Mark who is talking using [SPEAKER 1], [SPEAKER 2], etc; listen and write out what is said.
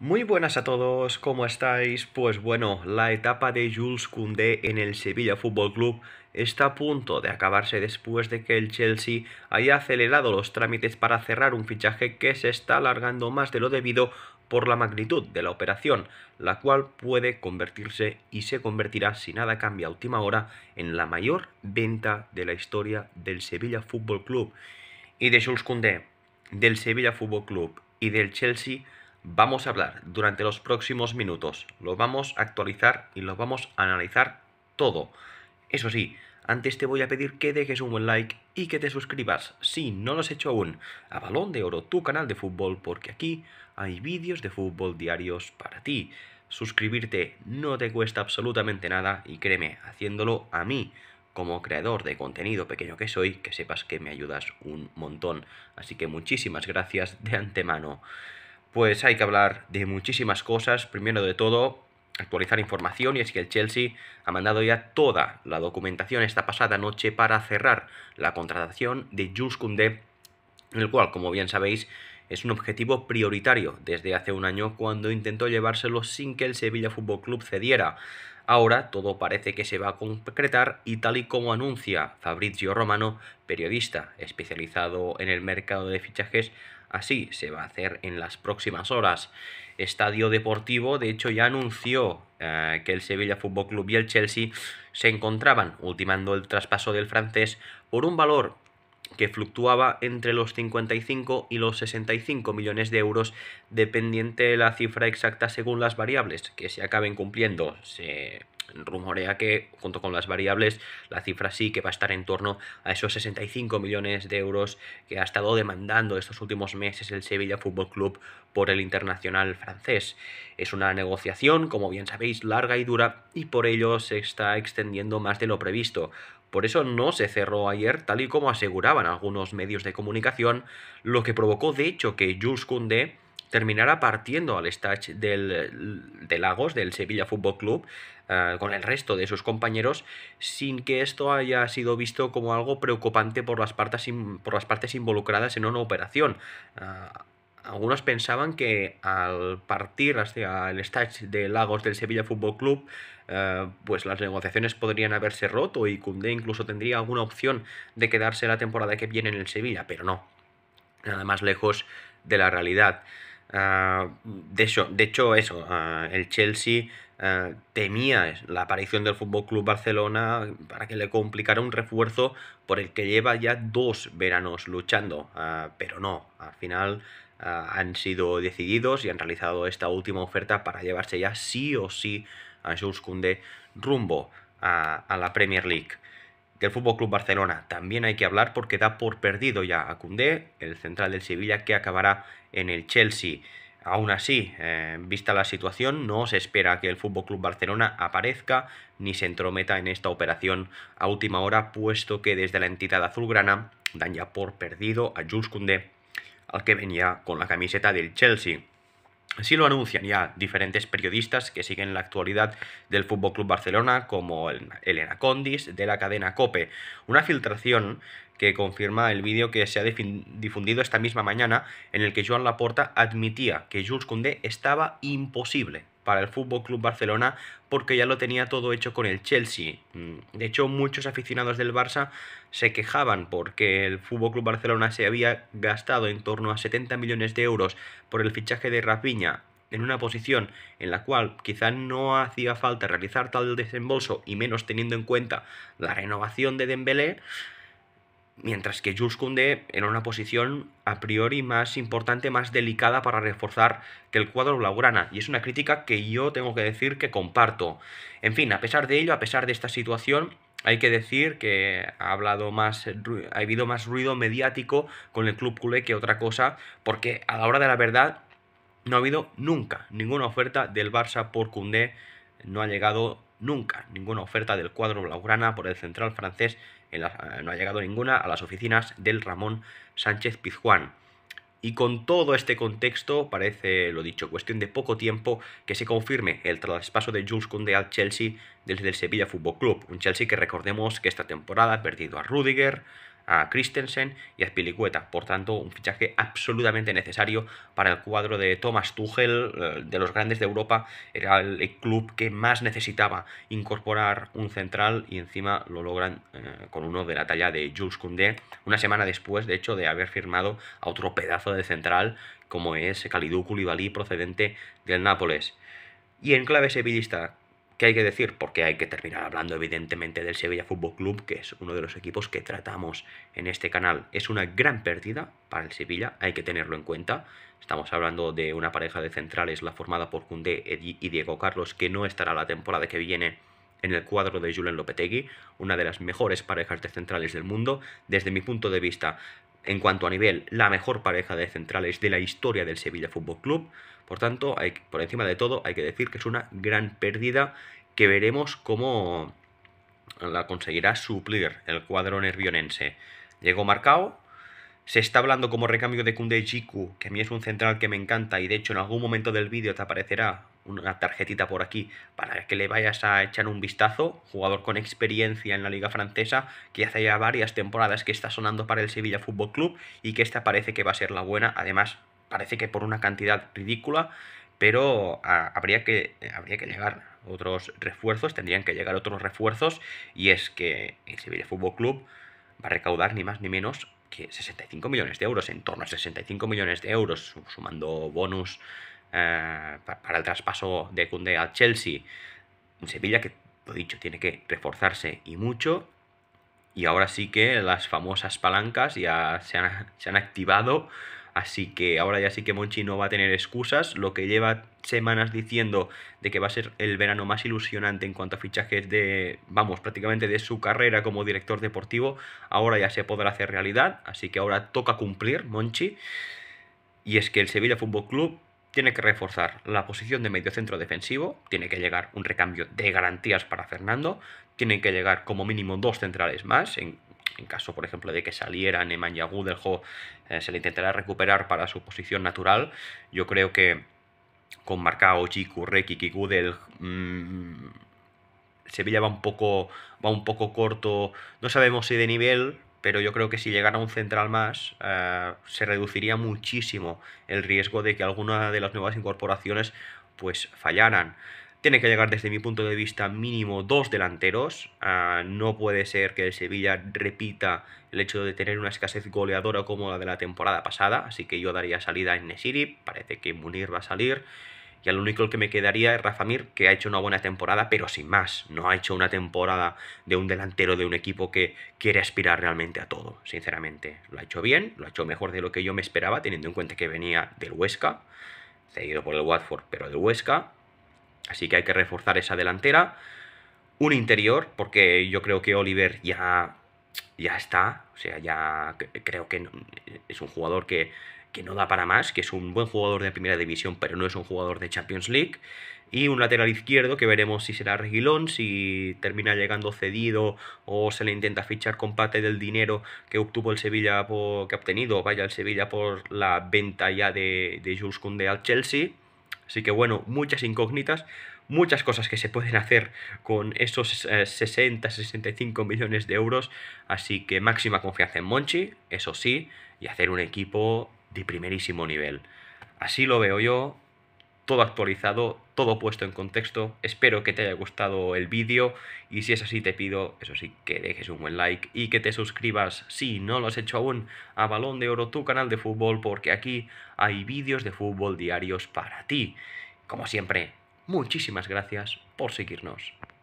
[SPEAKER 1] Muy buenas a todos, ¿cómo estáis? Pues bueno, la etapa de Jules Koundé en el Sevilla Fútbol Club está a punto de acabarse después de que el Chelsea haya acelerado los trámites para cerrar un fichaje que se está alargando más de lo debido por la magnitud de la operación, la cual puede convertirse y se convertirá si nada cambia a última hora en la mayor venta de la historia del Sevilla Fútbol Club y de Jules Koundé, del Sevilla Fútbol Club y del Chelsea vamos a hablar durante los próximos minutos. Lo vamos a actualizar y lo vamos a analizar todo. Eso sí, antes te voy a pedir que dejes un buen like y que te suscribas, si no lo has hecho aún, a Balón de Oro, tu canal de fútbol, porque aquí hay vídeos de fútbol diarios para ti. Suscribirte no te cuesta absolutamente nada y créeme, haciéndolo a mí, como creador de contenido pequeño que soy, que sepas que me ayudas un montón. Así que muchísimas gracias de antemano pues hay que hablar de muchísimas cosas. Primero de todo, actualizar información y es que el Chelsea ha mandado ya toda la documentación esta pasada noche para cerrar la contratación de Jules Koundé, el cual, como bien sabéis, es un objetivo prioritario desde hace un año cuando intentó llevárselo sin que el Sevilla Fútbol Club cediera. Ahora todo parece que se va a concretar y tal y como anuncia Fabrizio Romano, periodista especializado en el mercado de fichajes, Así se va a hacer en las próximas horas. Estadio Deportivo, de hecho, ya anunció eh, que el Sevilla Fútbol Club y el Chelsea se encontraban ultimando el traspaso del francés por un valor que fluctuaba entre los 55 y los 65 millones de euros, dependiente de la cifra exacta según las variables que se acaben cumpliendo. Se rumorea que junto con las variables la cifra sí que va a estar en torno a esos 65 millones de euros que ha estado demandando estos últimos meses el Sevilla Fútbol Club por el internacional francés. Es una negociación, como bien sabéis, larga y dura y por ello se está extendiendo más de lo previsto. Por eso no se cerró ayer, tal y como aseguraban algunos medios de comunicación, lo que provocó de hecho que Jules Koundé terminará partiendo al stage de Lagos, del Sevilla Fútbol Club, eh, con el resto de sus compañeros, sin que esto haya sido visto como algo preocupante por las partes, por las partes involucradas en una operación. Eh, algunos pensaban que al partir hacia el stage de Lagos del Sevilla Fútbol Club, eh, pues las negociaciones podrían haberse roto y Cundé incluso tendría alguna opción de quedarse la temporada que viene en el Sevilla, pero no, nada más lejos de la realidad. Ah, de, hecho, eso, ah, el Chelsea ah, temía la aparición del Fútbol Club Barcelona para que le complicara un refuerzo por el que lleva ya dos veranos luchando, pero no, al final han sido decididos y han realizado esta última oferta para llevarse ya sí o sí a Jules Koundé rumbo a la Premier League del FC Barcelona. También hay que hablar porque da por perdido ya a Cundé, el central del Sevilla, que acabará en el Chelsea. Aún así, eh, vista la situación, no se espera que el Fútbol Club Barcelona aparezca ni se entrometa en esta operación a última hora, puesto que desde la entidad azulgrana dan ya por perdido a Jules Cundé, al que venía con la camiseta del Chelsea. Así lo anuncian ya diferentes periodistas que siguen la actualidad del Fútbol Club Barcelona, como Elena Condis de la cadena Cope. Una filtración que confirma el vídeo que se ha difundido esta misma mañana en el que Joan Laporta admitía que Jules Koundé estaba imposible para el Fútbol Club Barcelona porque ya lo tenía todo hecho con el Chelsea. Mm, de hecho, muchos aficionados del Barça se quejaban porque el Fútbol Club Barcelona se había gastado en torno a 70 millones de euros por el fichaje de Rapiña en una posición en la cual quizá no hacía falta realizar tal desembolso y menos teniendo en cuenta la renovación de Dembélé mientras que Jules Koundé era una posición a priori más importante, más delicada para reforzar que el cuadro blaugrana, y es una crítica que yo tengo que decir que comparto. En fin, a pesar de ello, a pesar de esta situación, hay que decir que ha hablado más ha habido más ruido mediático con el club culé que otra cosa, porque a la hora de la verdad no ha habido nunca ninguna oferta del Barça por Koundé, no ha llegado nunca ninguna oferta del cuadro blaugrana por el central francés, eh, no ha llegado ninguna a las oficinas del Ramón Sánchez Pizjuán. Y con todo este contexto, parece lo dicho, cuestión de poco tiempo que se confirme el traspaso de Jules Koundé al Chelsea desde el Sevilla Fútbol Club. Un Chelsea que recordemos que esta temporada ha perdido a Rudiger, a Christensen y a Spilicueta. Por tanto, un fichaje absolutamente necesario para el cuadro de Thomas Tuchel, eh, de los grandes de Europa. Era el club que más necesitaba incorporar un central y encima lo logran eh, con uno de la talla de Jules Koundé, una semana después, de hecho, de haber firmado a otro pedazo de central como es y Koulibaly procedente del Nápoles. Y en clave sevillista, ¿Qué hay que decir? Porque hay que terminar hablando evidentemente del Sevilla Fútbol Club, que es uno de los equipos que tratamos en este canal. Es una gran pérdida para el Sevilla, hay que tenerlo en cuenta. Estamos hablando de una pareja de centrales, la formada por Cundé y Diego Carlos, que no estará la temporada que viene en el cuadro de Julen Lopetegui, una de las mejores parejas de centrales del mundo. Desde mi punto de vista, en cuanto a nivel, la mejor pareja de centrales de la historia del Sevilla Fútbol Club. Por tanto, por encima de todo, hay que decir que es una gran pérdida que veremos cómo la conseguirá suplir el cuadro nervionense. Llegó Marcao, se está hablando como recambio de Kunde Jiku, que a mí es un central que me encanta y de hecho en algún momento del vídeo te aparecerá una tarjetita por aquí para que le vayas a echar un vistazo. Jugador con experiencia en la Liga Francesa, que hace ya varias temporadas que está sonando para el Sevilla Fútbol Club y que esta parece que va a ser la buena. Además, parece que por una cantidad ridícula, pero ah, habría, que, habría que llegar otros refuerzos, tendrían que llegar otros refuerzos. Y es que el Sevilla Fútbol Club va a recaudar ni más ni menos que 65 millones de euros, en torno a 65 millones de euros, sumando bonus eh, para el traspaso de Kunde al Chelsea. Sevilla que, lo dicho, tiene que reforzarse y mucho. Y ahora sí que las famosas palancas ya se han, se han activado. Así que ahora ya sí que Monchi no va a tener excusas. Lo que lleva semanas diciendo de que va a ser el verano más ilusionante en cuanto a fichajes de, vamos, prácticamente de su carrera como director deportivo, ahora ya se podrá hacer realidad. Así que ahora toca cumplir, Monchi. Y es que el Sevilla Fútbol Club tiene que reforzar la posición de mediocentro defensivo, tiene que llegar un recambio de garantías para Fernando, tienen que llegar como mínimo dos centrales más, en, caso por ejemplo de que saliera Nemanja y eh, se le intentará recuperar para su posición natural, yo creo que con Marcao, Chiku, Rekik y Gudel... Mm, Sevilla va un poco va un poco corto, no sabemos si de nivel, pero yo creo que si llegara un central más eh, se reduciría muchísimo el riesgo de que alguna de las nuevas incorporaciones pues fallaran. Tiene que llegar desde mi punto de vista mínimo dos delanteros. Eh, no puede ser que el Sevilla repita el hecho de tener una escasez goleadora como la de la temporada pasada. Así que yo daría salida en Nesiri. Parece que Munir va a salir. Y al único que me quedaría es Rafa Mir, que ha hecho una buena temporada, pero sin más. No ha hecho una temporada de un delantero de un equipo que quiere aspirar realmente a todo, sinceramente. Lo ha hecho bien, lo ha hecho mejor de lo que yo me esperaba, teniendo en cuenta que venía del Huesca, cedido por el Watford, pero del Huesca. Así que hay que reforzar esa delantera. Un interior, porque yo creo que Oliver ya, ya está. O sea, ya creo que es un jugador que que no da para más, que es un buen jugador de primera división, pero no es un jugador de Champions League. Y un lateral izquierdo que veremos si será Reguilón, si termina llegando cedido o se le intenta fichar con parte del dinero que obtuvo el Sevilla, que ha obtenido, vaya el Sevilla por la venta ya de, de Jules Koundé al Chelsea. Así que bueno, muchas incógnitas, muchas cosas que se pueden hacer con esos 60-65 eh, millones de euros. Así que máxima confianza en Monchi, eso sí, y hacer un equipo de primerísimo nivel. Así lo veo yo, todo actualizado, todo puesto en contexto. Espero que te haya gustado el vídeo y si es así te pido, eso sí, que dejes un buen like y que te suscribas, si no lo has hecho aún, a Balón de Oro, tu canal de fútbol, porque aquí hay vídeos de fútbol diarios para ti. Como siempre, muchísimas gracias por seguirnos.